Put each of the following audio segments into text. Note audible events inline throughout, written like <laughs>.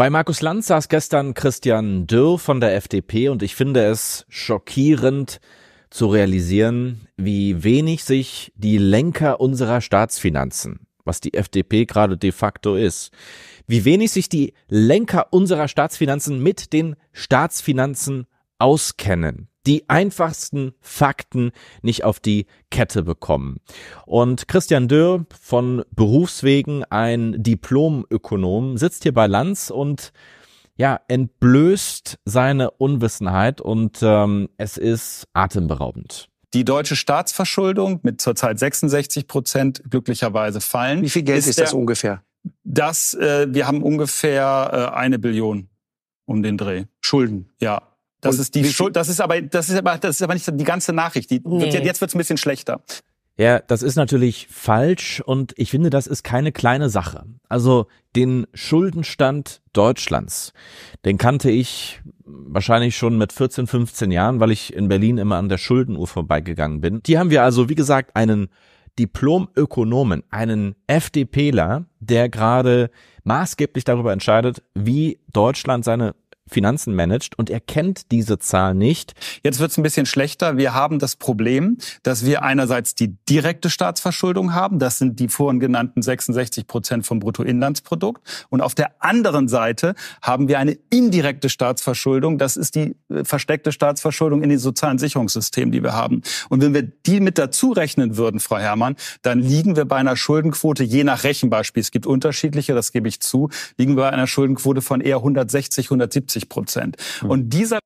Bei Markus Lanz saß gestern Christian Dürr von der FDP und ich finde es schockierend zu realisieren, wie wenig sich die Lenker unserer Staatsfinanzen, was die FDP gerade de facto ist, wie wenig sich die Lenker unserer Staatsfinanzen mit den Staatsfinanzen auskennen die einfachsten Fakten nicht auf die Kette bekommen. Und Christian Dürr von Berufswegen, ein Diplomökonom, sitzt hier bei Lanz und ja, entblößt seine Unwissenheit und ähm, es ist atemberaubend. Die deutsche Staatsverschuldung mit zurzeit 66 Prozent glücklicherweise fallen. Wie viel Geld ist, ist das der, ungefähr? Das, äh, wir haben ungefähr äh, eine Billion um den Dreh. Schulden. Ja, das ist die Schuld, das ist aber, das ist aber, das ist aber nicht die ganze Nachricht. Die nee. wird, jetzt wird's ein bisschen schlechter. Ja, das ist natürlich falsch und ich finde, das ist keine kleine Sache. Also den Schuldenstand Deutschlands, den kannte ich wahrscheinlich schon mit 14, 15 Jahren, weil ich in Berlin immer an der Schuldenuhr vorbeigegangen bin. Die haben wir also, wie gesagt, einen Diplomökonomen, einen FDPler, der gerade maßgeblich darüber entscheidet, wie Deutschland seine Finanzen managt und er kennt diese Zahl nicht. Jetzt wird es ein bisschen schlechter. Wir haben das Problem, dass wir einerseits die direkte Staatsverschuldung haben. Das sind die vorhin genannten 66 Prozent vom Bruttoinlandsprodukt. Und auf der anderen Seite haben wir eine indirekte Staatsverschuldung. Das ist die äh, versteckte Staatsverschuldung in den sozialen Sicherungssystemen, die wir haben. Und wenn wir die mit dazu rechnen würden, Frau Herrmann, dann liegen wir bei einer Schuldenquote je nach Rechenbeispiel. Es gibt unterschiedliche, das gebe ich zu, liegen wir bei einer Schuldenquote von eher 160, 170 50 Prozent. Hm. Und dieser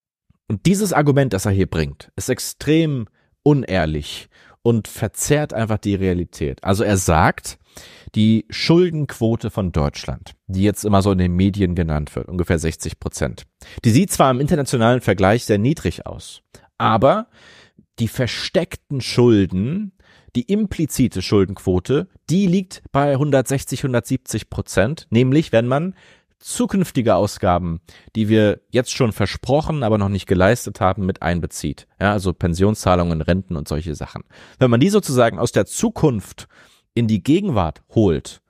und dieses Argument, das er hier bringt, ist extrem unehrlich und verzerrt einfach die Realität. Also er sagt, die Schuldenquote von Deutschland, die jetzt immer so in den Medien genannt wird, ungefähr 60 Prozent, die sieht zwar im internationalen Vergleich sehr niedrig aus, aber die versteckten Schulden, die implizite Schuldenquote, die liegt bei 160, 170 Prozent, nämlich wenn man zukünftige Ausgaben, die wir jetzt schon versprochen, aber noch nicht geleistet haben, mit einbezieht. Ja, also Pensionszahlungen, Renten und solche Sachen. Wenn man die sozusagen aus der Zukunft in die Gegenwart holt,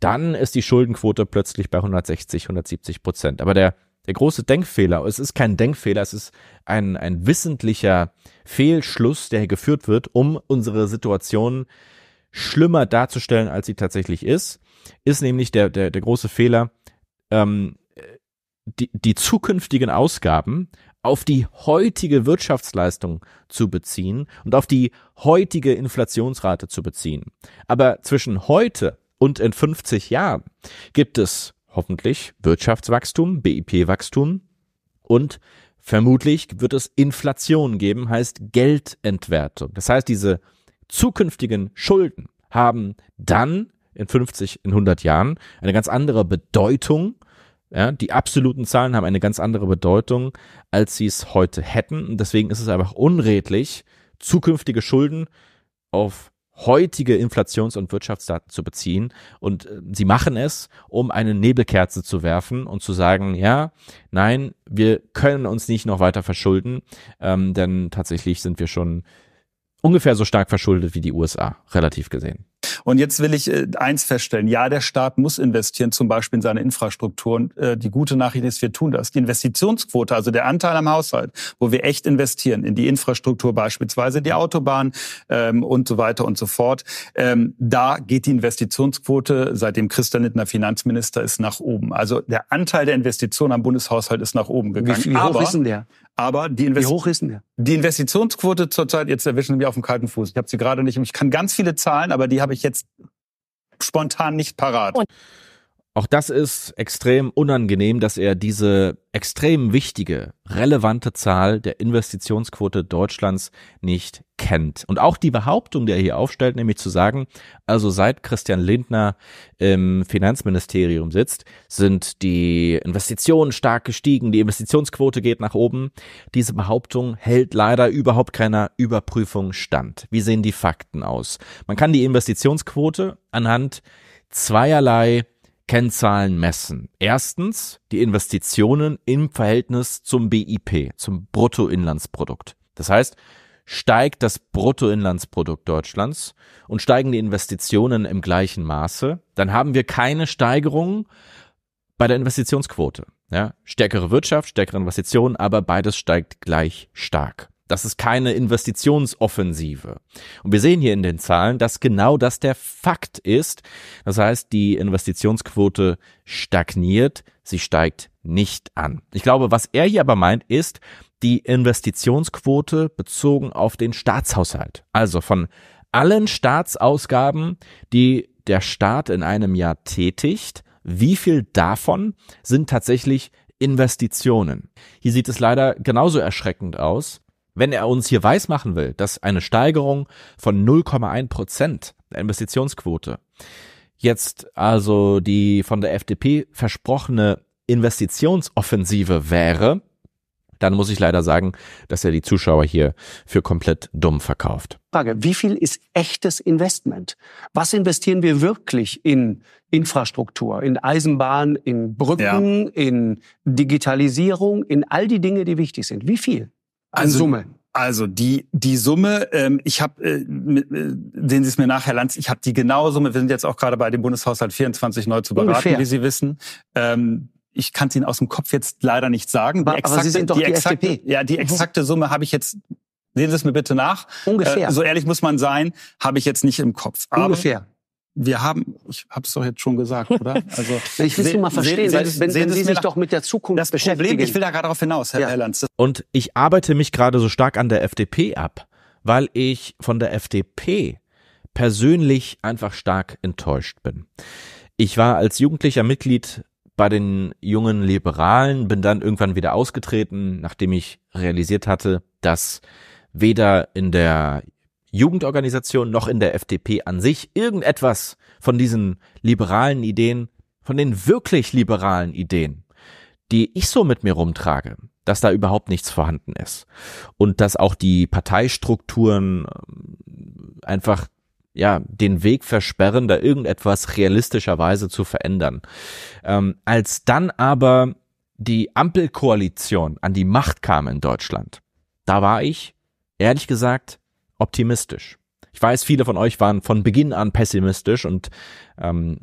dann ist die Schuldenquote plötzlich bei 160, 170 Prozent. Aber der, der große Denkfehler, es ist kein Denkfehler, es ist ein, ein wissentlicher Fehlschluss, der hier geführt wird, um unsere Situation schlimmer darzustellen, als sie tatsächlich ist, ist nämlich der, der, der große Fehler, ähm, die, die zukünftigen Ausgaben auf die heutige Wirtschaftsleistung zu beziehen und auf die heutige Inflationsrate zu beziehen. Aber zwischen heute und in 50 Jahren gibt es hoffentlich Wirtschaftswachstum, BIP-Wachstum und vermutlich wird es Inflation geben, heißt Geldentwertung. Das heißt, diese zukünftigen Schulden haben dann in 50, in 100 Jahren eine ganz andere Bedeutung. Ja, die absoluten Zahlen haben eine ganz andere Bedeutung, als sie es heute hätten. Und deswegen ist es einfach unredlich, zukünftige Schulden auf heutige Inflations- und Wirtschaftsdaten zu beziehen. Und äh, sie machen es, um eine Nebelkerze zu werfen und zu sagen, ja, nein, wir können uns nicht noch weiter verschulden, ähm, denn tatsächlich sind wir schon ungefähr so stark verschuldet wie die USA, relativ gesehen. Und jetzt will ich äh, eins feststellen. Ja, der Staat muss investieren, zum Beispiel in seine Infrastruktur. Infrastrukturen. Äh, die gute Nachricht ist, wir tun das. Die Investitionsquote, also der Anteil am Haushalt, wo wir echt investieren, in die Infrastruktur beispielsweise, die Autobahn ähm, und so weiter und so fort, ähm, da geht die Investitionsquote, seitdem Christian Lindner Finanzminister ist, nach oben. Also der Anteil der Investitionen am Bundeshaushalt ist nach oben gegangen. Wie, wie hoch aber, ist denn der? Aber die, Invest wie hoch ist denn der? die Investitionsquote zurzeit, jetzt erwischen Sie mich auf dem kalten Fuß. Ich habe sie gerade nicht. Ich kann ganz viele Zahlen, aber die habe ich ich jetzt spontan nicht parat. Und auch das ist extrem unangenehm, dass er diese extrem wichtige, relevante Zahl der Investitionsquote Deutschlands nicht kennt. Und auch die Behauptung, die er hier aufstellt, nämlich zu sagen, also seit Christian Lindner im Finanzministerium sitzt, sind die Investitionen stark gestiegen, die Investitionsquote geht nach oben. Diese Behauptung hält leider überhaupt keiner Überprüfung stand. Wie sehen die Fakten aus? Man kann die Investitionsquote anhand zweierlei Kennzahlen messen. Erstens die Investitionen im Verhältnis zum BIP, zum Bruttoinlandsprodukt. Das heißt, steigt das Bruttoinlandsprodukt Deutschlands und steigen die Investitionen im gleichen Maße, dann haben wir keine Steigerung bei der Investitionsquote. Ja, stärkere Wirtschaft, stärkere Investitionen, aber beides steigt gleich stark. Das ist keine Investitionsoffensive. Und wir sehen hier in den Zahlen, dass genau das der Fakt ist. Das heißt, die Investitionsquote stagniert, sie steigt nicht an. Ich glaube, was er hier aber meint, ist die Investitionsquote bezogen auf den Staatshaushalt. Also von allen Staatsausgaben, die der Staat in einem Jahr tätigt, wie viel davon sind tatsächlich Investitionen. Hier sieht es leider genauso erschreckend aus. Wenn er uns hier weismachen will, dass eine Steigerung von 0,1 Prozent der Investitionsquote jetzt also die von der FDP versprochene Investitionsoffensive wäre, dann muss ich leider sagen, dass er die Zuschauer hier für komplett dumm verkauft. Frage, wie viel ist echtes Investment? Was investieren wir wirklich in Infrastruktur, in Eisenbahn, in Brücken, ja. in Digitalisierung, in all die Dinge, die wichtig sind? Wie viel? Also, Summe. Also die die Summe, ähm, ich habe, äh, äh, sehen Sie es mir nach, Herr Lanz, ich habe die genaue Summe. Wir sind jetzt auch gerade bei dem Bundeshaushalt 24 neu zu beraten, Ungefähr. wie Sie wissen. Ähm, ich kann es Ihnen aus dem Kopf jetzt leider nicht sagen. Die aber, exakte, aber Sie sind doch die, die exakte, FDP. Ja, die mhm. exakte Summe habe ich jetzt. Sehen Sie es mir bitte nach. Ungefähr. Äh, so ehrlich muss man sein, habe ich jetzt nicht im Kopf. Aber Ungefähr wir haben, ich habe es doch jetzt schon gesagt, oder? <laughs> Also ich will es nur mal verstehen, seh, seh, wenn, wenn Sie sich doch mit der Zukunft das beschäftigen. Problem, ich will da gerade darauf hinaus, Herr, ja. Herr Lanz. Und ich arbeite mich gerade so stark an der FDP ab, weil ich von der FDP persönlich einfach stark enttäuscht bin. Ich war als Jugendlicher Mitglied bei den jungen Liberalen, bin dann irgendwann wieder ausgetreten, nachdem ich realisiert hatte, dass weder in der Jugendorganisation noch in der FDP an sich irgendetwas von diesen liberalen Ideen, von den wirklich liberalen Ideen, die ich so mit mir rumtrage, dass da überhaupt nichts vorhanden ist. Und dass auch die Parteistrukturen ähm, einfach ja, den Weg versperren, da irgendetwas realistischerweise zu verändern. Ähm, als dann aber die Ampelkoalition an die Macht kam in Deutschland, da war ich, ehrlich gesagt, optimistisch. Ich weiß, viele von euch waren von Beginn an pessimistisch und ähm,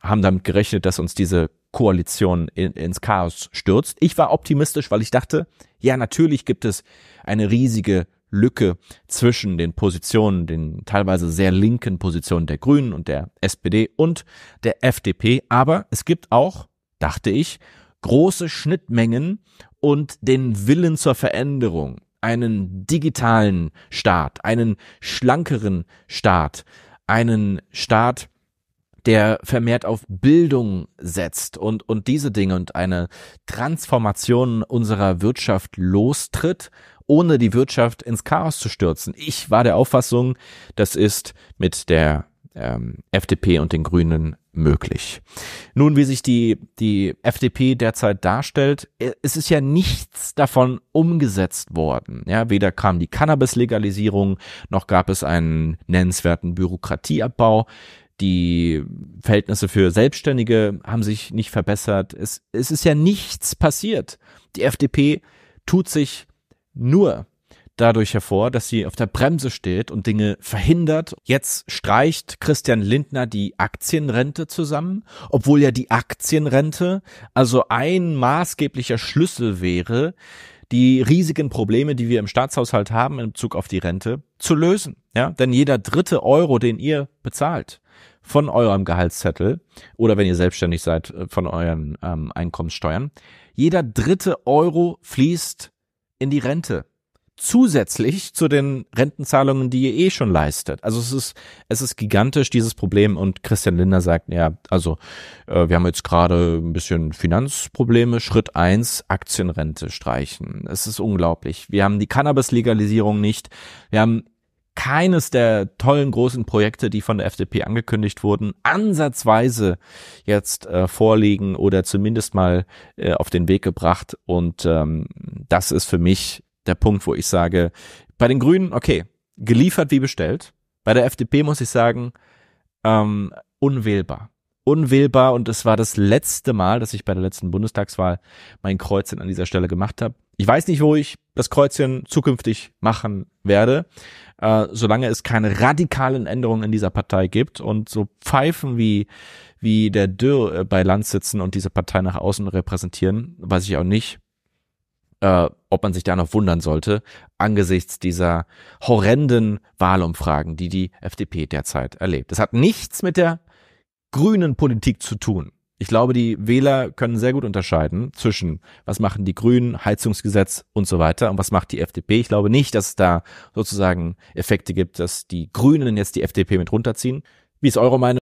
haben damit gerechnet, dass uns diese Koalition in, ins Chaos stürzt. Ich war optimistisch, weil ich dachte, ja, natürlich gibt es eine riesige Lücke zwischen den Positionen, den teilweise sehr linken Positionen der Grünen und der SPD und der FDP. Aber es gibt auch, dachte ich, große Schnittmengen und den Willen zur Veränderung einen digitalen Staat, einen schlankeren Staat, einen Staat, der vermehrt auf Bildung setzt und, und diese Dinge und eine Transformation unserer Wirtschaft lostritt, ohne die Wirtschaft ins Chaos zu stürzen. Ich war der Auffassung, das ist mit der ähm, FDP und den Grünen möglich. Nun, wie sich die, die FDP derzeit darstellt, äh, es ist ja nichts davon umgesetzt worden. Ja, weder kam die Cannabis-Legalisierung, noch gab es einen nennenswerten Bürokratieabbau. Die Verhältnisse für Selbstständige haben sich nicht verbessert. Es, es ist ja nichts passiert. Die FDP tut sich nur dadurch hervor, dass sie auf der Bremse steht und Dinge verhindert. Jetzt streicht Christian Lindner die Aktienrente zusammen, obwohl ja die Aktienrente also ein maßgeblicher Schlüssel wäre, die riesigen Probleme, die wir im Staatshaushalt haben in Bezug auf die Rente, zu lösen. Ja, denn jeder dritte Euro, den ihr bezahlt von eurem Gehaltszettel oder wenn ihr selbstständig seid äh, von euren ähm, Einkommenssteuern, jeder dritte Euro fließt in die Rente zusätzlich zu den Rentenzahlungen, die ihr eh schon leistet. Also es ist, es ist gigantisch, dieses Problem. Und Christian Linder sagt, ja, also äh, wir haben jetzt gerade ein bisschen Finanzprobleme. Schritt eins Aktienrente streichen. Es ist unglaublich. Wir haben die Cannabis-Legalisierung nicht. Wir haben keines der tollen großen Projekte, die von der FDP angekündigt wurden, ansatzweise jetzt äh, vorliegen oder zumindest mal äh, auf den Weg gebracht. Und ähm, das ist für mich der Punkt, wo ich sage, bei den Grünen, okay, geliefert wie bestellt. Bei der FDP muss ich sagen, ähm, unwählbar. Unwählbar und es war das letzte Mal, dass ich bei der letzten Bundestagswahl mein Kreuzchen an dieser Stelle gemacht habe. Ich weiß nicht, wo ich das Kreuzchen zukünftig machen werde, äh, solange es keine radikalen Änderungen in dieser Partei gibt und so Pfeifen wie, wie der Dürr äh, bei Land sitzen und diese Partei nach außen repräsentieren, weiß ich auch nicht, äh, ob man sich da noch wundern sollte, angesichts dieser horrenden Wahlumfragen, die die FDP derzeit erlebt. Das hat nichts mit der grünen Politik zu tun. Ich glaube, die Wähler können sehr gut unterscheiden zwischen, was machen die Grünen, Heizungsgesetz und so weiter und was macht die FDP. Ich glaube nicht, dass es da sozusagen Effekte gibt, dass die Grünen jetzt die FDP mit runterziehen. Wie ist eure Meinung?